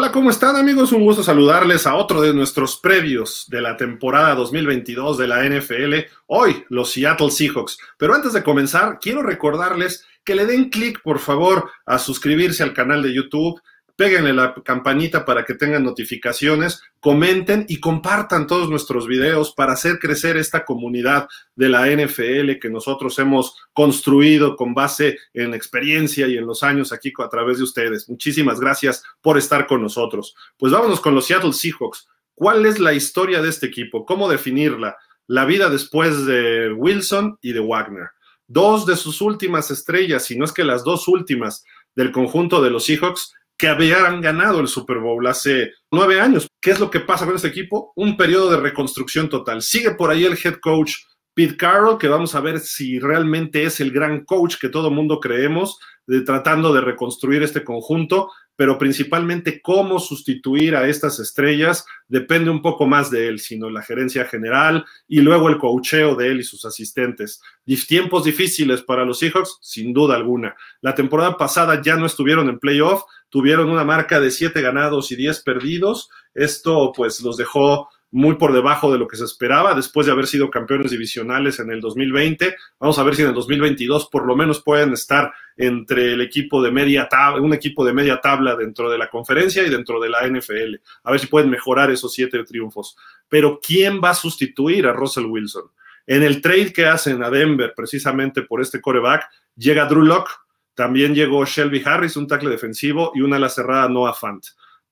Hola, ¿cómo están amigos? Un gusto saludarles a otro de nuestros previos de la temporada 2022 de la NFL, hoy los Seattle Seahawks. Pero antes de comenzar, quiero recordarles que le den clic, por favor, a suscribirse al canal de YouTube, péguenle la campanita para que tengan notificaciones, comenten y compartan todos nuestros videos para hacer crecer esta comunidad de la NFL que nosotros hemos construido con base en experiencia y en los años aquí a través de ustedes. Muchísimas gracias por estar con nosotros. Pues vámonos con los Seattle Seahawks. ¿Cuál es la historia de este equipo? ¿Cómo definirla? La vida después de Wilson y de Wagner. Dos de sus últimas estrellas, si no es que las dos últimas del conjunto de los Seahawks, que habían ganado el Super Bowl hace nueve años. ¿Qué es lo que pasa con este equipo? Un periodo de reconstrucción total. Sigue por ahí el head coach Pete Carroll, que vamos a ver si realmente es el gran coach que todo mundo creemos, tratando de reconstruir este conjunto, pero principalmente cómo sustituir a estas estrellas depende un poco más de él, sino la gerencia general y luego el coacheo de él y sus asistentes. Tiempos difíciles para los Seahawks, sin duda alguna. La temporada pasada ya no estuvieron en playoff, tuvieron una marca de siete ganados y 10 perdidos. Esto pues los dejó muy por debajo de lo que se esperaba después de haber sido campeones divisionales en el 2020. Vamos a ver si en el 2022 por lo menos pueden estar entre el equipo de media tabla, un equipo de media tabla dentro de la conferencia y dentro de la NFL. A ver si pueden mejorar esos siete triunfos. Pero ¿quién va a sustituir a Russell Wilson? En el trade que hacen a Denver precisamente por este coreback, llega Drew Locke también llegó Shelby Harris, un tackle defensivo, y una ala cerrada Noah Fant.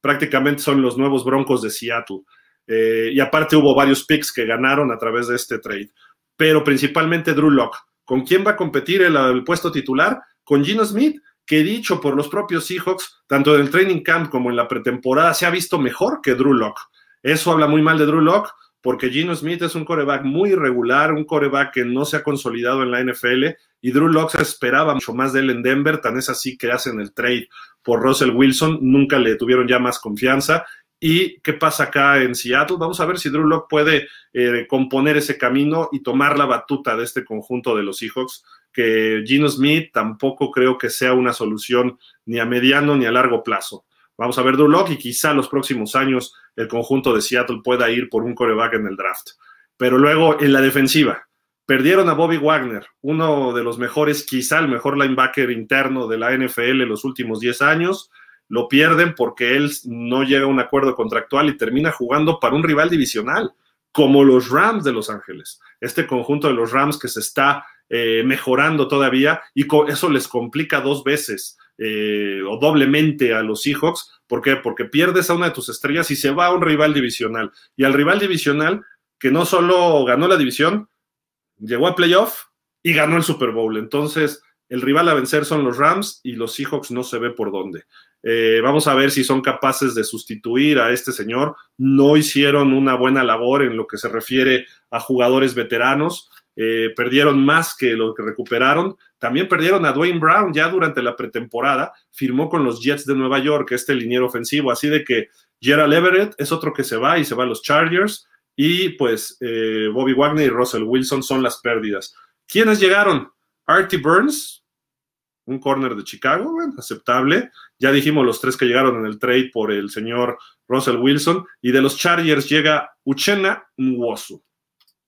Prácticamente son los nuevos Broncos de Seattle. Eh, y aparte hubo varios picks que ganaron a través de este trade. Pero principalmente Drew Locke. ¿Con quién va a competir el, puesto titular? Con Gino Smith, que dicho por los propios Seahawks, tanto en el training camp como en la pretemporada, se ha visto mejor que Drew Locke. Eso habla muy mal de Drew Locke porque Gino Smith es un coreback muy irregular, un coreback que no se ha consolidado en la NFL y Drew Locke esperaba mucho más de él en Denver, tan es así que hacen el trade por Russell Wilson, nunca le tuvieron ya más confianza. ¿Y qué pasa acá en Seattle? Vamos a ver si Drew Locke puede eh, componer ese camino y tomar la batuta de este conjunto de los Seahawks, que Gino Smith tampoco creo que sea una solución ni a mediano ni a largo plazo. Vamos a ver Duloc y quizá los próximos años el conjunto de Seattle pueda ir por un coreback en el draft. Pero luego en la defensiva, perdieron a Bobby Wagner, uno de los mejores, quizá el mejor linebacker interno de la NFL en los últimos 10 años. Lo pierden porque él no llega a un acuerdo contractual y termina jugando para un rival divisional, como los Rams de Los Ángeles. Este conjunto de los Rams que se está eh, mejorando todavía y eso les complica dos veces eh, o doblemente a los Seahawks. ¿Por qué? Porque pierdes a una de tus estrellas y se va a un rival divisional. Y al rival divisional, que no solo ganó la división, llegó a playoff y ganó el Super Bowl. Entonces, el rival a vencer son los Rams y los Seahawks no se ve por dónde. Eh, vamos a ver si son capaces de sustituir a este señor. No hicieron una buena labor en lo que se refiere a jugadores veteranos. Eh, perdieron más que lo que recuperaron. También perdieron a Dwayne Brown ya durante la pretemporada, firmó con los Jets de Nueva York, este liniero ofensivo, así de que Gerald Everett es otro que se va y se va a los Chargers, y pues eh, Bobby Wagner y Russell Wilson son las pérdidas. ¿Quiénes llegaron? Artie Burns, un corner de Chicago, aceptable. Ya dijimos los tres que llegaron en el trade por el señor Russell Wilson. Y de los Chargers llega Uchenna Nwosu,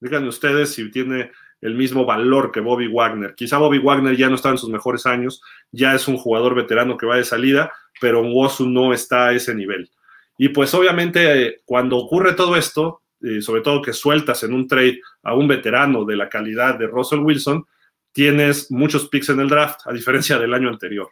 Díganme ustedes si tiene el mismo valor que Bobby Wagner. Quizá Bobby Wagner ya no está en sus mejores años, ya es un jugador veterano que va de salida, pero Wosu no está a ese nivel. Y pues obviamente cuando ocurre todo esto, eh, sobre todo que sueltas en un trade a un veterano de la calidad de Russell Wilson, tienes muchos picks en el draft, a diferencia del año anterior.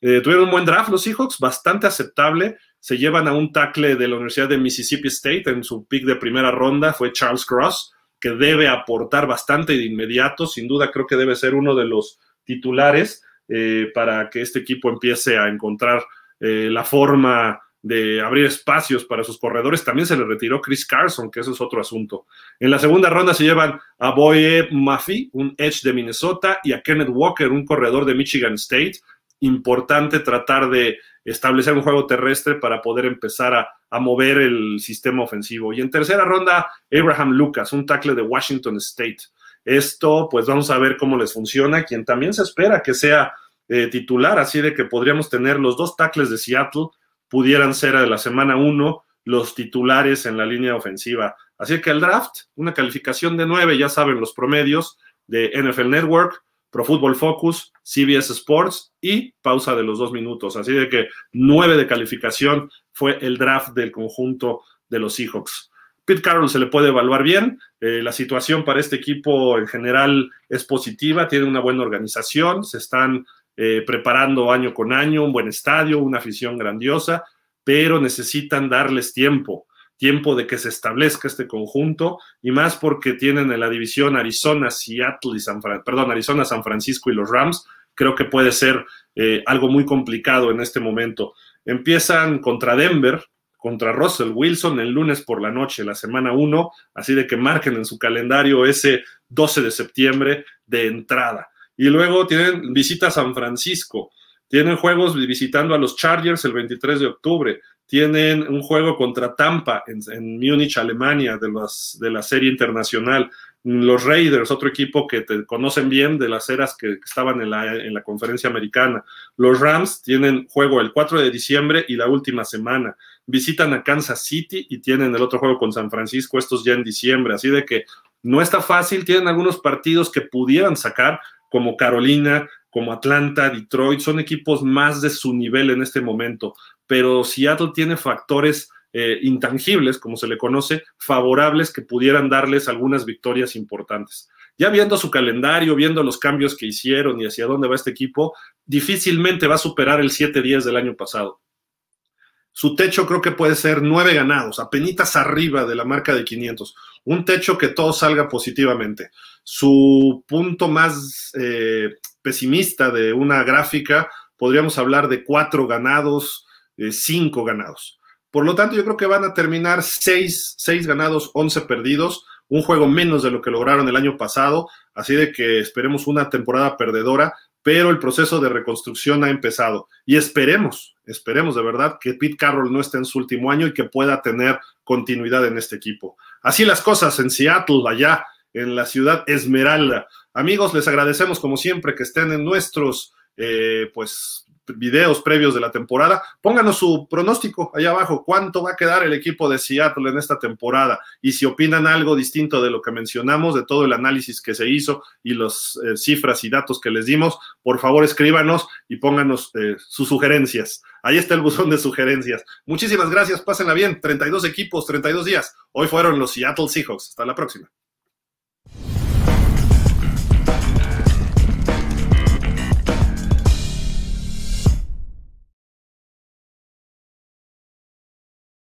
Eh, tuvieron un buen draft los Seahawks, bastante aceptable. Se llevan a un tackle de la Universidad de Mississippi State en su pick de primera ronda, fue Charles Cross que debe aportar bastante de inmediato. Sin duda, creo que debe ser uno de los titulares eh, para que este equipo empiece a encontrar eh, la forma de abrir espacios para sus corredores. También se le retiró Chris Carson, que eso es otro asunto. En la segunda ronda se llevan a Boye Maffey, un edge de Minnesota, y a Kenneth Walker, un corredor de Michigan State. Importante tratar de establecer un juego terrestre para poder empezar a, mover el sistema ofensivo. Y en tercera ronda, Abraham Lucas, un tackle de Washington State. Esto, pues vamos a ver cómo les funciona, quien también se espera que sea eh, titular, así de que podríamos tener los dos tackles de Seattle, pudieran ser de la semana uno los titulares en la línea ofensiva. Así que el draft, una calificación de 9, ya saben los promedios de NFL Network, Pro Football Focus, CBS Sports y pausa de los dos minutos. Así de que nueve de calificación fue el draft del conjunto de los Seahawks. Pete Carroll se le puede evaluar bien. Eh, la situación para este equipo en general es positiva, tiene una buena organización, se están eh, preparando año con año, un buen estadio, una afición grandiosa, pero necesitan darles tiempo tiempo de que se establezca este conjunto y más porque tienen en la división Arizona, Seattle y San perdón, Arizona, San Francisco y los Rams. Creo que puede ser eh, algo muy complicado en este momento. Empiezan contra Denver, contra Russell Wilson el lunes por la noche, la semana 1, así de que marquen en su calendario ese 12 de septiembre de entrada. Y luego tienen visita a San Francisco, tienen juegos visitando a los Chargers el 23 de octubre, tienen un juego contra Tampa en, Munich, Múnich, Alemania, de, de la serie internacional. Los Raiders, otro equipo que te conocen bien de las eras que, estaban en la, en la, conferencia americana. Los Rams tienen juego el 4 de diciembre y la última semana. Visitan a Kansas City y tienen el otro juego con San Francisco, estos ya en diciembre. Así de que no está fácil, tienen algunos partidos que pudieran sacar, como Carolina, como Atlanta, Detroit, son equipos más de su nivel en este momento pero Seattle tiene factores eh, intangibles, como se le conoce, favorables que pudieran darles algunas victorias importantes. Ya viendo su calendario, viendo los cambios que hicieron y hacia dónde va este equipo, difícilmente va a superar el 7-10 del año pasado. Su techo creo que puede ser nueve ganados, apenas arriba de la marca de 500. Un techo que todo salga positivamente. Su punto más eh, pesimista de una gráfica, podríamos hablar de cuatro ganados, eh, cinco ganados. Por lo tanto, yo creo que van a terminar seis ganados, once perdidos, un juego menos de lo que lograron el año pasado, así de que esperemos una temporada perdedora, pero el proceso de reconstrucción ha empezado y esperemos, esperemos de verdad que Pete Carroll no esté en su último año y que pueda tener continuidad en este equipo. Así las cosas en Seattle, allá en la ciudad Esmeralda. Amigos, les agradecemos como siempre que estén en nuestros eh, pues videos previos de la temporada. Pónganos su pronóstico allá abajo, cuánto va a quedar el equipo de Seattle en esta temporada y si opinan algo distinto de lo que mencionamos, de todo el análisis que se hizo y las eh, cifras y datos que les dimos, por favor escríbanos y pónganos eh, sus sugerencias. Ahí está el buzón de sugerencias. Muchísimas gracias, pásenla bien. 32 equipos, 32 días. Hoy fueron los Seattle Seahawks. Hasta la próxima.